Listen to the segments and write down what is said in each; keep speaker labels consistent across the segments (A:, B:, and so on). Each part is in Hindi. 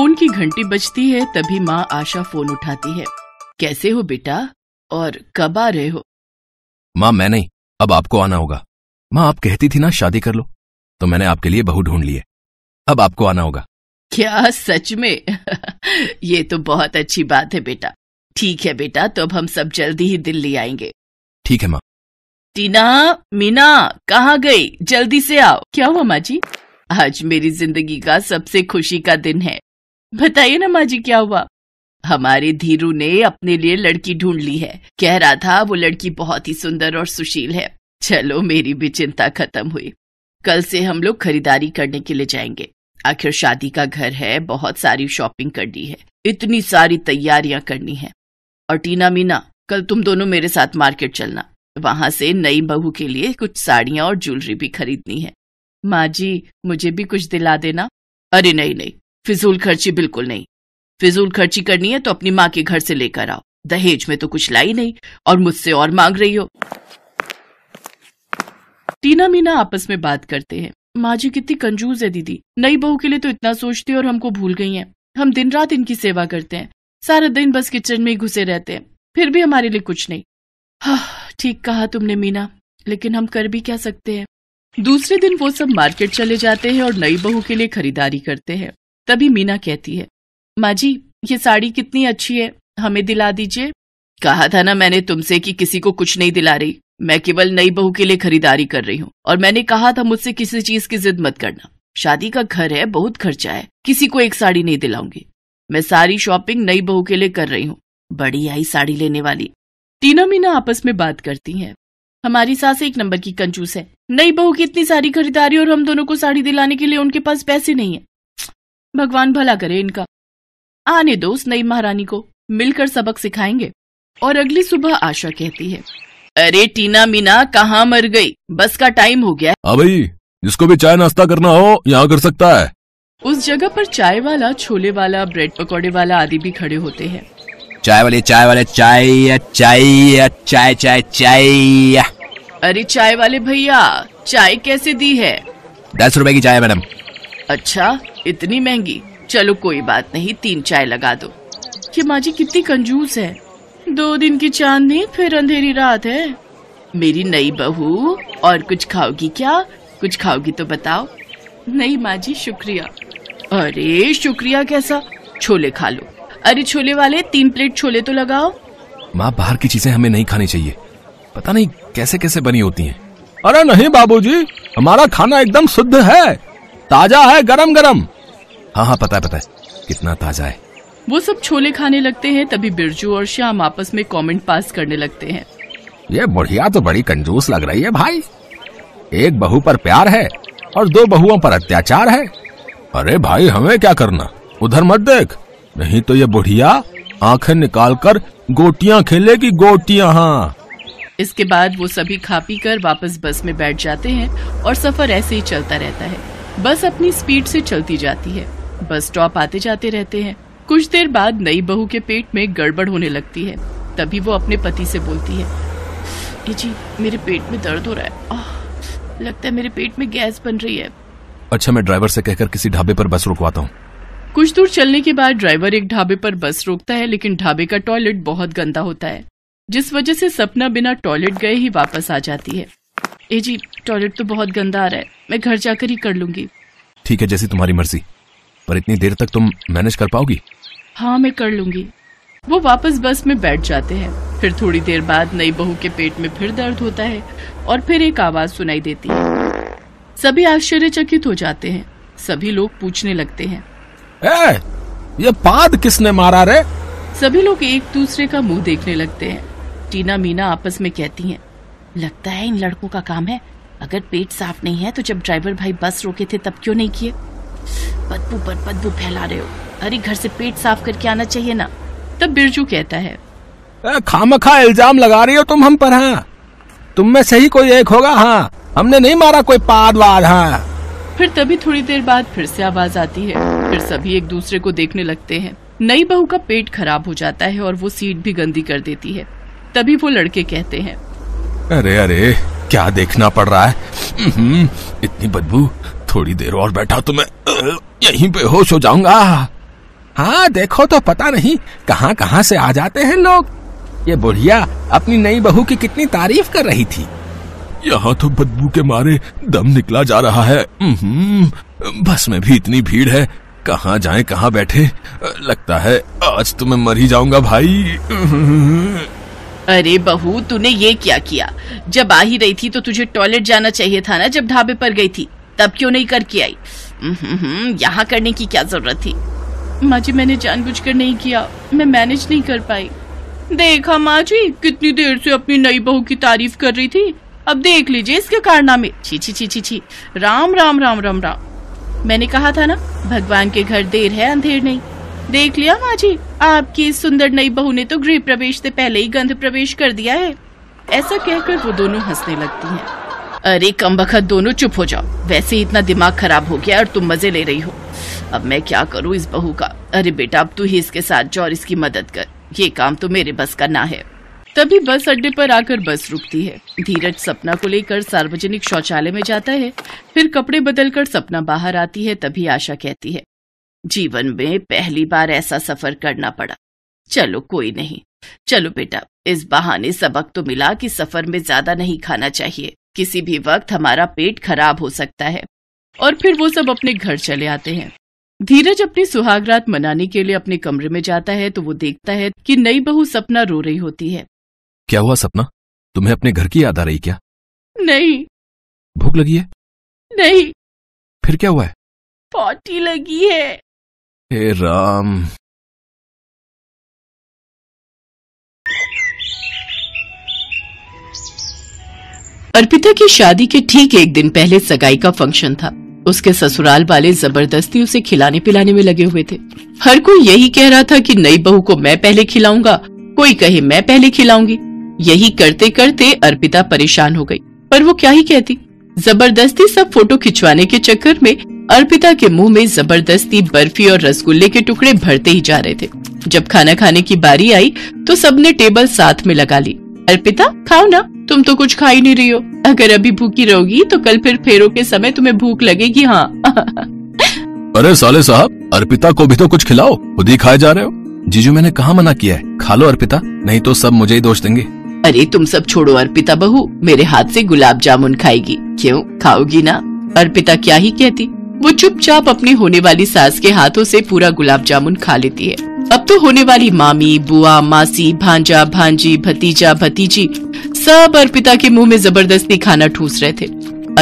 A: फोन की घंटी बजती है तभी माँ आशा फोन उठाती है कैसे हो बेटा और कब आ रहे हो
B: माँ मैं नहीं अब आपको आना होगा माँ आप कहती थी ना शादी कर लो तो मैंने आपके लिए बहू ढूंढ लिए अब आपको आना होगा
A: क्या सच में ये तो बहुत अच्छी बात है बेटा ठीक है बेटा तो अब हम सब जल्दी ही दिल्ली आएंगे ठीक है माँ टीना मीना कहाँ गई जल्दी से आओ क्या हुआ माँ जी आज मेरी जिंदगी का सबसे खुशी का दिन है बताइए ना माँ जी क्या हुआ हमारे धीरू ने अपने लिए लड़की ढूंढ ली है कह रहा था वो लड़की बहुत ही सुंदर और सुशील है चलो मेरी भी चिंता खत्म हुई कल से हम लोग खरीदारी करने के लिए जाएंगे आखिर शादी का घर है बहुत सारी शॉपिंग करनी है इतनी सारी तैयारियां करनी है और टीना मीना कल तुम दोनों मेरे साथ मार्केट चलना वहां से नई बहू के लिए कुछ साड़ियां और ज्वेलरी भी खरीदनी है माँ जी मुझे भी कुछ दिला देना अरे नहीं नहीं फिजूल खर्ची बिल्कुल नहीं फिजूल खर्ची करनी है तो अपनी माँ के घर से लेकर आओ दहेज में तो कुछ लाई नहीं और मुझसे और मांग रही हो टीना मीना आपस में बात करते हैं माँ जी कितनी कंजूस है दीदी नई बहू के लिए तो इतना सोचती है और हमको भूल गई है हम दिन रात इनकी सेवा करते हैं सारा दिन बस किचन में ही घुसे रहते हैं फिर भी हमारे लिए कुछ नहीं हाँ ठीक कहा तुमने मीना लेकिन हम कर भी क्या सकते हैं दूसरे दिन वो सब मार्केट चले जाते हैं और नई बहू के लिए खरीदारी करते हैं तभी मीना कहती है माँ जी ये साड़ी कितनी अच्छी है हमें दिला दीजिए कहा था ना मैंने तुमसे कि किसी को कुछ नहीं दिला रही मैं केवल नई बहू के लिए खरीदारी कर रही हूँ और मैंने कहा था मुझसे किसी चीज की जिद मत करना शादी का घर है बहुत खर्चा है किसी को एक साड़ी नहीं दिलाऊंगी मैं सारी शॉपिंग नई बहू के लिए कर रही हूँ बड़ी आई साड़ी लेने वाली तीनों मीना आपस में बात करती हैं हमारी सास एक नंबर की कंजूस है नई बहू की इतनी सारी खरीदारी और हम दोनों को साड़ी दिलाने के लिए उनके पास पैसे नहीं है भगवान भला करे इनका आने दो उस नई महारानी को मिलकर सबक सिखाएंगे और अगली सुबह आशा कहती है अरे टीना मीना कहाँ मर गई बस का टाइम हो गया
B: हाँ भाई जिसको भी चाय नाश्ता करना हो यहाँ कर सकता है
A: उस जगह पर चाय वाला छोले वाला ब्रेड पकौड़े वाला आदि भी खड़े होते हैं
B: चाय वाले चाय वाले चाय चाय चाय चाय चाय
A: अरे चाय वाले भैया चाय कैसे दी है
B: दस रुपए की चाय मैडम
A: अच्छा इतनी महंगी चलो कोई बात नहीं तीन चाय लगा दो ये माँ जी कितनी कंजूस है दो दिन की चांदनी फिर अंधेरी रात है मेरी नई बहू और कुछ खाओगी क्या कुछ खाओगी तो बताओ नहीं माँ जी शुक्रिया अरे शुक्रिया कैसा छोले खा लो अरे छोले वाले तीन प्लेट छोले तो लगाओ
B: माँ बाहर की चीजें हमें नहीं खानी चाहिए पता नहीं कैसे कैसे बनी होती हैं। अरे नहीं बाबूजी, हमारा खाना एकदम शुद्ध है ताजा है गरम गरम हाँ हाँ पता है पता है कितना ताजा है
A: वो सब छोले खाने लगते हैं तभी बिरजू और श्याम आपस में कमेंट पास करने लगते हैं
B: ये बुढ़िया तो बड़ी कंजूस लग रही है भाई एक बहू पर प्यार है और दो बहुओं पर अत्याचार है अरे भाई हमें क्या करना उधर मत देख नहीं तो ये बुढ़िया आंखें निकाल कर गोटियाँ खेलेगी गोटियां हाँ
A: इसके बाद वो सभी खा पी कर वापस बस में बैठ जाते हैं और सफर ऐसे ही चलता रहता है बस अपनी स्पीड से चलती जाती है बस स्टॉप आते जाते रहते हैं कुछ देर बाद नई बहू के पेट में गड़बड़ होने लगती है तभी वो अपने पति से बोलती है जी मेरे पेट में दर्द हो रहा है आ, लगता है मेरे पेट में गैस बन रही है
B: अच्छा मैं ड्राइवर से कहकर किसी ढाबे पर बस रुकवाता हूँ
A: कुछ दूर चलने के बाद ड्राइवर एक ढाबे पर बस रोकता है लेकिन ढाबे का टॉयलेट बहुत गंदा होता है जिस वजह से सपना बिना टॉयलेट गए ही वापस आ जाती है ए जी टॉयलेट तो बहुत गंदा आ रहा है मैं घर जाकर ही कर लूंगी
B: ठीक है जैसी तुम्हारी मर्जी पर इतनी देर तक तुम मैनेज कर पाओगी
A: हाँ मैं कर लूंगी वो वापस बस में बैठ जाते हैं फिर थोड़ी देर बाद नई बहू के पेट में फिर दर्द होता है और फिर एक आवाज सुनाई देती है सभी आश्चर्यचकित हो जाते हैं सभी लोग पूछने लगते हैं
B: ए, ये पाद किसने मारा रे
A: सभी लोग एक दूसरे का मुंह देखने लगते हैं टीना मीना आपस में कहती हैं लगता है इन लड़कों का काम है अगर पेट साफ नहीं है तो जब ड्राइवर भाई बस रोके थे तब क्यों नहीं किए बदबू पर बदबू फैला रहे हो अरे घर से पेट साफ करके आना चाहिए ना तब बिरजू कहता है
B: खाम खा इल्जाम लगा रही हो तुम हम पर हाँ तुम में सही कोई एक होगा हाँ हमने नहीं मारा कोई पाद वाद हाँ
A: फिर तभी थोड़ी देर बाद फिर से आवाज आती है फिर सभी एक दूसरे को देखने लगते हैं नई बहू का पेट खराब हो जाता है और वो सीट भी गंदी कर देती है तभी वो लड़के कहते हैं
B: अरे अरे क्या देखना पड़ रहा है हम्म, इतनी बदबू थोड़ी देर और बैठा तो मैं यहीं बेहोश हो जाऊंगा हाँ देखो तो पता नहीं कहाँ कहाँ से आ जाते हैं लोग ये बुढ़िया अपनी नई बहू की कितनी तारीफ कर रही थी यहाँ तो बदबू के मारे दम निकला जा रहा है हम्म, बस में भी इतनी भीड़ है कहाँ जाए कहाँ बैठे लगता है आज तो मैं मर ही जाऊंगा भाई
A: अरे बहू तूने ये क्या किया जब आ ही रही थी तो तुझे टॉयलेट जाना चाहिए था ना जब ढाबे पर गई थी तब क्यों नहीं करके आई हम्म, हम्म, हम्म, यहाँ करने की क्या जरूरत थी माँ जी मैंने जानबूझकर नहीं किया मैं मैनेज नहीं कर पाई देखा माँ जी कितनी देर से अपनी नई बहू की तारीफ कर रही थी अब देख लीजिए इसके कारनामे छी छी छी छी छी राम राम राम राम राम मैंने कहा था ना भगवान के घर देर है अंधेर नहीं देख लिया माँ जी आपकी सुंदर नई बहू ने तो गृह प्रवेश से पहले ही गंध प्रवेश कर दिया है ऐसा कहकर वो दोनों हंसने लगती हैं। अरे कम बखत दोनों चुप हो जाओ वैसे ही इतना दिमाग खराब हो गया और तुम मजे ले रही हो अब मैं क्या करूँ इस बहू का अरे बेटा अब तू ही इसके साथ जाओ और इसकी मदद कर ये काम तो मेरे बस का ना है तभी बस अड्डे पर आकर बस रुकती है धीरज सपना को लेकर सार्वजनिक शौचालय में जाता है फिर कपड़े बदलकर सपना बाहर आती है तभी आशा कहती है जीवन में पहली बार ऐसा सफर करना पड़ा चलो कोई नहीं चलो बेटा इस बहाने सबक तो मिला कि सफर में ज्यादा नहीं खाना चाहिए किसी भी वक्त हमारा पेट खराब हो सकता है और फिर वो सब अपने घर चले आते हैं धीरज अपनी सुहाग रात मनाने के लिए अपने कमरे में जाता है तो वो देखता है कि नई बहू सपना रो रही होती है
B: क्या हुआ सपना तुम्हें अपने घर की याद आ रही क्या नहीं भूख लगी है नहीं फिर क्या हुआ है
A: पॉटी लगी है
B: हे राम
A: अर्पिता की शादी के ठीक एक दिन पहले सगाई का फंक्शन था उसके ससुराल वाले जबरदस्ती उसे खिलाने पिलाने में लगे हुए थे हर कोई यही कह रहा था कि नई बहू को मैं पहले खिलाऊंगा कोई कहे मैं पहले खिलाऊंगी यही करते करते अर्पिता परेशान हो गई पर वो क्या ही कहती जबरदस्ती सब फोटो खिंचवाने के चक्कर में अर्पिता के मुंह में जबरदस्ती बर्फी और रसगुल्ले के टुकड़े भरते ही जा रहे थे जब खाना खाने की बारी आई तो सबने टेबल साथ में लगा ली अर्पिता खाओ ना तुम तो कुछ खा ही नहीं रही हो अगर अभी भूखी रहोगी तो कल फिर फेरों के समय तुम्हें भूख लगेगी हाँ
B: अरे साले साहब अर्पिता को भी तो कुछ खिलाओ खुद ही खाए जा रहे हो जीजू मैंने कहा मना किया है खा लो अर्पिता नहीं तो सब मुझे ही
A: दोष देंगे अरे तुम सब छोड़ो अर्पिता बहू मेरे हाथ से गुलाब जामुन खाएगी क्यों खाओगी ना अर्पिता क्या ही कहती वो चुपचाप अपने होने वाली सास के हाथों से पूरा गुलाब जामुन खा लेती है अब तो होने वाली मामी बुआ मासी भांजा भांजी भतीजा भतीजी सब अर्पिता के मुंह में जबरदस्ती खाना ठूस रहे थे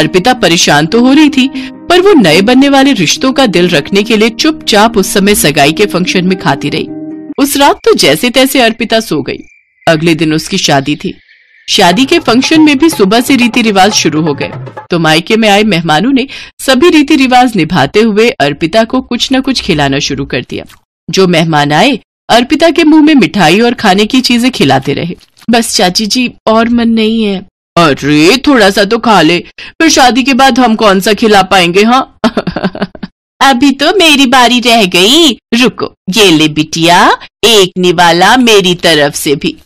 A: अर्पिता परेशान तो हो रही थी पर वो नए बनने वाले रिश्तों का दिल रखने के लिए चुपचाप उस समय सगाई के फंक्शन में खाती रही उस रात तो जैसे तैसे अर्पिता सो गई अगले दिन उसकी शादी थी शादी के फंक्शन में भी सुबह से रीति रिवाज शुरू हो गए तो मायके में आए मेहमानों ने सभी रीति रिवाज निभाते हुए अर्पिता को कुछ न कुछ खिलाना शुरू कर दिया जो मेहमान आए अर्पिता के मुंह में मिठाई और खाने की चीजें खिलाते रहे बस चाची जी और मन नहीं है अरे थोड़ा सा तो खा ले फिर शादी के बाद हम कौन सा खिला पाएंगे हाँ अभी तो मेरी बारी रह गई रुको ये ले बिटिया एक निवाला मेरी तरफ से भी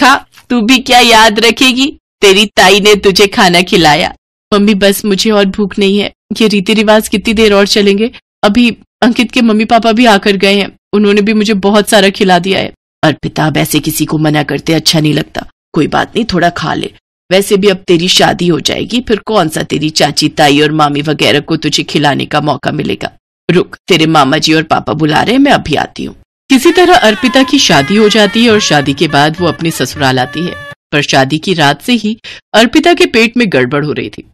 A: खा तू भी क्या याद रखेगी तेरी ताई ने तुझे खाना खिलाया मम्मी बस मुझे और भूख नहीं है ये रीति रिवाज कितनी देर और चलेंगे अभी अंकित के मम्मी पापा भी आकर गए हैं उन्होंने भी मुझे बहुत सारा खिला दिया है अर्पिता अब ऐसे किसी को मना करते अच्छा नहीं लगता कोई बात नहीं थोड़ा खा ले वैसे भी अब तेरी शादी हो जाएगी फिर कौन सा तेरी चाची ताई और मामी वगैरह को तुझे खिलाने का मौका मिलेगा रुक तेरे मामा जी और पापा बुला रहे हैं मैं अभी आती हूँ किसी तरह अर्पिता की शादी हो जाती है और शादी के बाद वो अपने ससुराल आती है पर शादी की रात से ही अर्पिता के पेट में गड़बड़ हो रही थी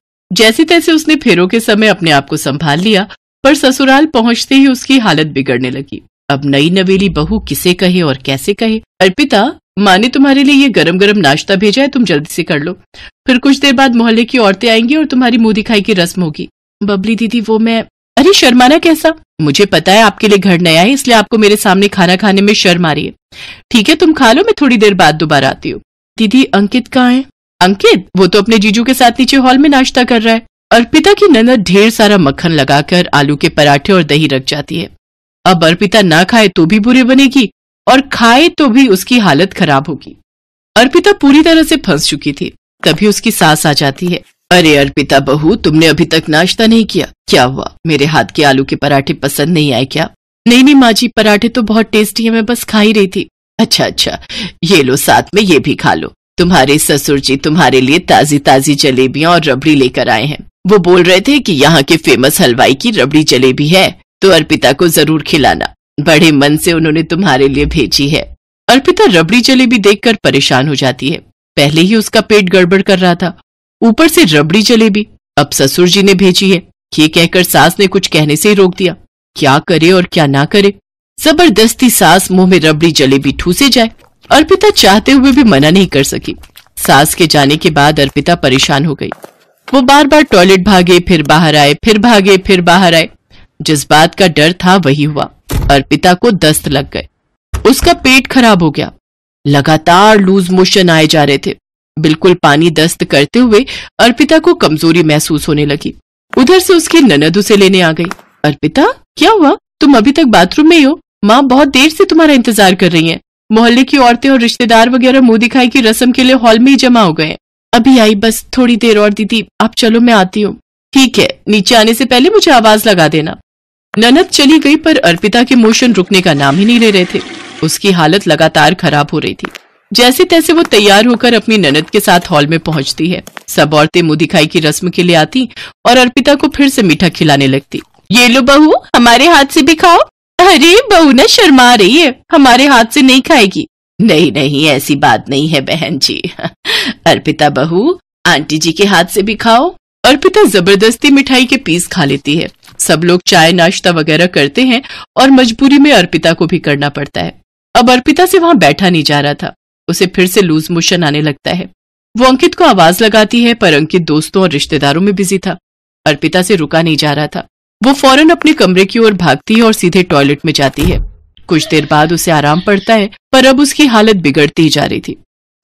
A: जैसे तैसे उसने फेरों के समय अपने आप को संभाल लिया पर ससुराल पहुंचते ही उसकी हालत बिगड़ने लगी अब नई नवेली बहू किसे कहे और कैसे कहे अर्पिता माँ ने तुम्हारे लिए ये गरम गरम नाश्ता भेजा है तुम जल्दी से कर लो फिर कुछ देर बाद मोहल्ले की औरतें आएंगी और तुम्हारी मुंह दिखाई की रस्म होगी बबली दीदी वो मैं अरे शर्माना कैसा मुझे पता है आपके लिए घर नया है इसलिए आपको मेरे सामने खाना खाने में शर्म आ रही है ठीक है तुम खा लो मैं थोड़ी देर बाद दोबारा आती हूँ दीदी अंकित कहाँ है अंकित वो तो अपने जीजू के साथ नीचे हॉल में नाश्ता कर रहा है अर्पिता की ननद ढेर सारा मक्खन लगाकर आलू के पराठे और दही रख जाती है अब अर्पिता ना खाए तो भी बुरे बनेगी और खाए तो भी उसकी हालत खराब होगी अर्पिता पूरी तरह से फंस चुकी थी तभी उसकी सास आ जाती है अरे अर्पिता बहू तुमने अभी तक नाश्ता नहीं किया क्या हुआ मेरे हाथ के आलू के पराठे पसंद नहीं आए क्या नहीं नहीं माँ जी पराठे तो बहुत टेस्टी है मैं बस खा ही रही थी अच्छा अच्छा ये लो साथ में ये भी खा लो तुम्हारे ससुर जी तुम्हारे लिए ताजी ताजी जलेबियाँ और रबड़ी लेकर आए हैं वो बोल रहे थे कि यहाँ के फेमस हलवाई की रबड़ी जलेबी है तो अर्पिता को जरूर खिलाना बड़े मन से उन्होंने तुम्हारे लिए भेजी है अर्पिता रबड़ी जलेबी देखकर परेशान हो जाती है पहले ही उसका पेट गड़बड़ कर रहा था ऊपर से रबड़ी जलेबी अब ससुर जी ने भेजी है ये कहकर सास ने कुछ कहने से रोक दिया क्या करे और क्या ना करे जबरदस्ती सास मुंह में रबड़ी जलेबी ठूसे जाए अर्पिता चाहते हुए भी मना नहीं कर सकी सास के जाने के बाद अर्पिता परेशान हो गई वो बार बार टॉयलेट भागे फिर बाहर आए फिर भागे फिर बाहर आए जिस बात का डर था वही हुआ अर्पिता को दस्त लग गए उसका पेट खराब हो गया लगातार लूज मोशन आए जा रहे थे बिल्कुल पानी दस्त करते हुए अर्पिता को कमजोरी महसूस होने लगी उधर से उसकी ननद उसे लेने आ गई अर्पिता क्या हुआ तुम अभी तक बाथरूम में ही हो माँ बहुत देर से तुम्हारा इंतजार कर रही है मोहल्ले की औरतें और रिश्तेदार वगैरह मुँह दिखाई की रस्म के लिए हॉल में ही जमा हो गए अभी आई बस थोड़ी देर और दीदी आप चलो मैं आती हूँ ठीक है नीचे आने से पहले मुझे आवाज लगा देना ननद चली गई पर अर्पिता के मोशन रुकने का नाम ही नहीं ले रहे थे उसकी हालत लगातार खराब हो रही थी जैसे तैसे वो तैयार होकर अपनी ननद के साथ हॉल में पहुंचती है सब औरतें मुंह दिखाई की रस्म के लिए आती और अर्पिता को फिर से मीठा खिलाने लगती ये लो बहू हमारे हाथ से भी खाओ अरे बहू ना शर्मा रही है हमारे हाथ से नहीं खाएगी नहीं नहीं ऐसी बात नहीं है बहन जी अर्पिता बहू आंटी जी के हाथ से भी खाओ अर्पिता जबरदस्ती मिठाई के पीस खा लेती है सब लोग चाय नाश्ता वगैरह करते हैं और मजबूरी में अर्पिता को भी करना पड़ता है अब अर्पिता से वहाँ बैठा नहीं जा रहा था उसे फिर से लूज मोशन आने लगता है वो अंकित को आवाज लगाती है पर अंकित दोस्तों और रिश्तेदारों में बिजी था अर्पिता से रुका नहीं जा रहा था वो फौरन अपने कमरे की ओर भागती है और सीधे टॉयलेट में जाती है कुछ देर बाद उसे आराम पड़ता है पर अब उसकी हालत बिगड़ती जा रही थी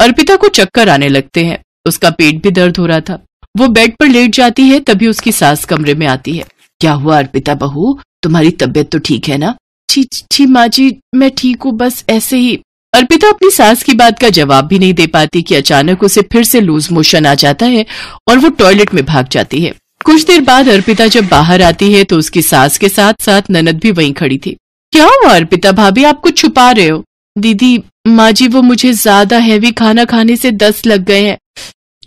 A: अर्पिता को चक्कर आने लगते हैं उसका पेट भी दर्द हो रहा था वो बेड पर लेट जाती है तभी उसकी सास कमरे में आती है क्या हुआ अर्पिता बहू तुम्हारी तबीयत तो ठीक है ना छी माँ जी मैं ठीक हूँ बस ऐसे ही अर्पिता अपनी सास की बात का जवाब भी नहीं दे पाती कि अचानक उसे फिर से लूज मोशन आ जाता है और वो टॉयलेट में भाग जाती है कुछ देर बाद अर्पिता जब बाहर आती है तो उसकी सास के साथ साथ ननद भी वहीं खड़ी थी क्या हुआ अर्पिता भाभी आप कुछ छुपा रहे हो दीदी माँ जी वो मुझे ज्यादा हैवी खाना खाने से दस लग गए हैं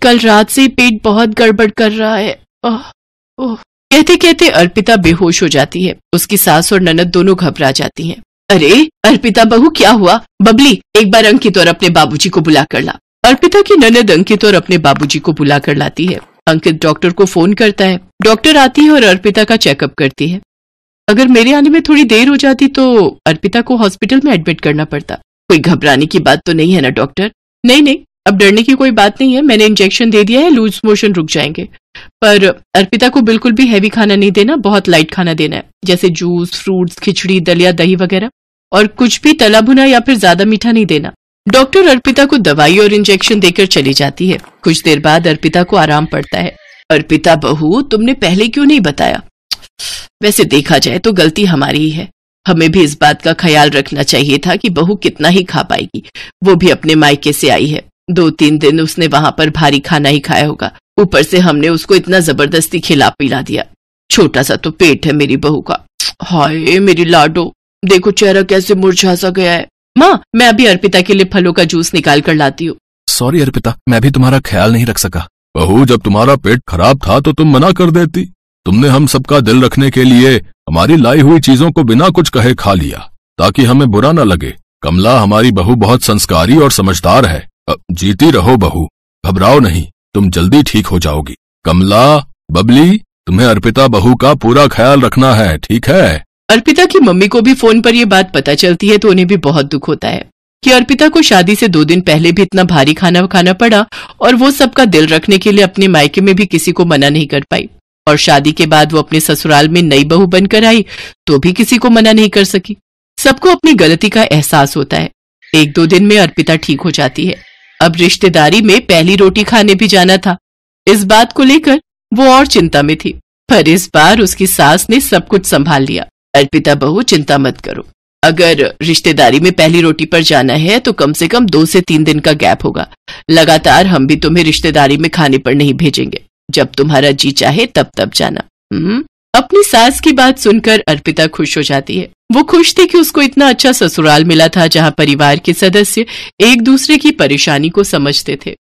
A: कल रात से पेट बहुत गड़बड़ कर रहा है ओह। कहते कहते अर्पिता बेहोश हो जाती है उसकी सास और ननद दोनों घबरा जाती हैं अरे अर्पिता बहू क्या हुआ बबली एक बार अंकित और अपने बाबूजी को बुला कर ला अर्पिता की ननद अंकित और अपने बाबूजी को बुला कर लाती है अंकित डॉक्टर को फोन करता है डॉक्टर आती है और अर्पिता का चेकअप करती है अगर मेरे आने में थोड़ी देर हो जाती तो अर्पिता को हॉस्पिटल में एडमिट करना पड़ता कोई घबराने की बात तो नहीं है ना डॉक्टर नहीं नहीं अब डरने की कोई बात नहीं है मैंने इंजेक्शन दे दिया है लूज मोशन रुक जाएंगे पर अर्पिता को बिल्कुल भी हैवी खाना नहीं देना बहुत लाइट खाना देना है जैसे जूस फ्रूट्स खिचड़ी दलिया दही वगैरह और कुछ भी तला भुना या फिर ज्यादा मीठा नहीं देना डॉक्टर अर्पिता को दवाई और इंजेक्शन देकर चली जाती है कुछ देर बाद अर्पिता को आराम पड़ता है अर्पिता बहू तुमने पहले क्यों नहीं बताया वैसे देखा जाए तो गलती हमारी ही है हमें भी इस बात का ख्याल रखना चाहिए था कि बहू कितना ही खा पाएगी वो भी अपने मायके से आई है दो तीन दिन उसने वहां पर भारी खाना ही खाया होगा ऊपर से हमने उसको इतना जबरदस्ती खिला पिला दिया छोटा सा तो पेट है मेरी बहू का हाय मेरी लाडो देखो चेहरा कैसे मुरझा सा गया है माँ मैं अभी अर्पिता के लिए फलों का जूस निकाल कर लाती हूँ
B: सॉरी अर्पिता मैं भी तुम्हारा ख्याल नहीं रख सका बहू जब तुम्हारा पेट खराब था तो तुम मना कर देती तुमने हम सबका दिल रखने के लिए हमारी लाई हुई चीजों को बिना कुछ कहे खा लिया ताकि हमें बुरा न लगे कमला हमारी बहू बहुत संस्कारी और समझदार है जीती रहो बहू घबराओ नहीं तुम जल्दी ठीक हो जाओगी कमला बबली तुम्हें अर्पिता बहू का पूरा ख्याल रखना है ठीक है
A: अर्पिता की मम्मी को भी फोन पर यह बात पता चलती है तो उन्हें भी बहुत दुख होता है कि अर्पिता को शादी से दो दिन पहले भी इतना भारी खाना खाना पड़ा और वो सबका दिल रखने के लिए अपने मायके में भी किसी को मना नहीं कर पाई और शादी के बाद वो अपने ससुराल में नई बहू बनकर आई तो भी किसी को मना नहीं कर सकी सबको अपनी गलती का एहसास होता है एक दो दिन में अर्पिता ठीक हो जाती है अब रिश्तेदारी में पहली रोटी खाने भी जाना था इस बात को लेकर वो और चिंता में थी पर इस बार उसकी सास ने सब कुछ संभाल लिया अर्पिता बहू चिंता मत करो अगर रिश्तेदारी में पहली रोटी पर जाना है तो कम से कम दो से तीन दिन का गैप होगा लगातार हम भी तुम्हें रिश्तेदारी में खाने पर नहीं भेजेंगे जब तुम्हारा जी चाहे तब तब जाना हम्म। अपनी सास की बात सुनकर अर्पिता खुश हो जाती है वो खुश थी कि उसको इतना अच्छा ससुराल मिला था जहां परिवार के सदस्य एक दूसरे की परेशानी को समझते थे